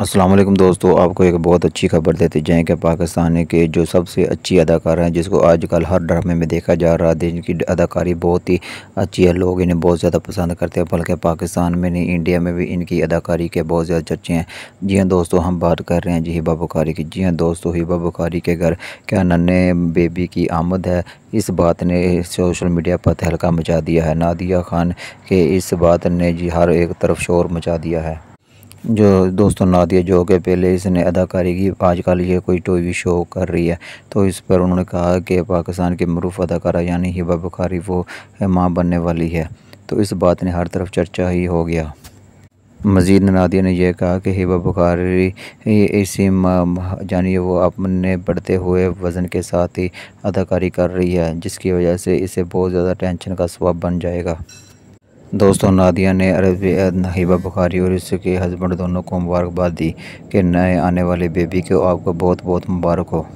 असलम दोस्तों आपको एक बहुत अच्छी खबर देते जाएँ कि पाकिस्तान के जो सबसे अच्छी अदाकार हैं जिसको आजकल हर ड्रामे में देखा जा रहा है जिनकी अदाकारी बहुत ही अच्छी है लोग इन्हें बहुत ज़्यादा पसंद करते हैं बल्कि पाकिस्तान में नहीं इंडिया में भी इनकी अदाकारी के बहुत ज़्यादा चर्चे हैं जी हाँ दोस्तों हम बात कर रहे हैं जी हिबा बुखारी की जी हाँ दोस्तों हिबा बुखारी के घर क्या नन्हे बेबी की आमद है इस बात ने सोशल मीडिया पर तहलका मचा दिया है नादिया खान के इस बात ने जी हर एक तरफ शोर मचा दिया है जो दोस्तों नादिया जो कि पहले इसने अदाकारी की आजकल ये कोई वी शो कर रही है तो इस पर उन्होंने कहा कि पाकिस्तान के मरूफ अदाकारा यानी हिबा बुखारी वो माँ बनने वाली है तो इस बात ने हर तरफ चर्चा ही हो गया मजीद नादिया ने यह कहा कि हिबा बुखारी इसी जानिए वो अपने बढ़ते हुए वज़न के साथ ही अदाकारी कर रही है जिसकी वजह से इसे बहुत ज़्यादा टेंशन का सबब बन जाएगा दोस्तों नादिया ने अरब नहीबा बुखारी और इसके हस्बैंड दोनों को मुबारकबाद दी कि नए आने वाले बेबी को आपको बहुत बहुत मुबारक हो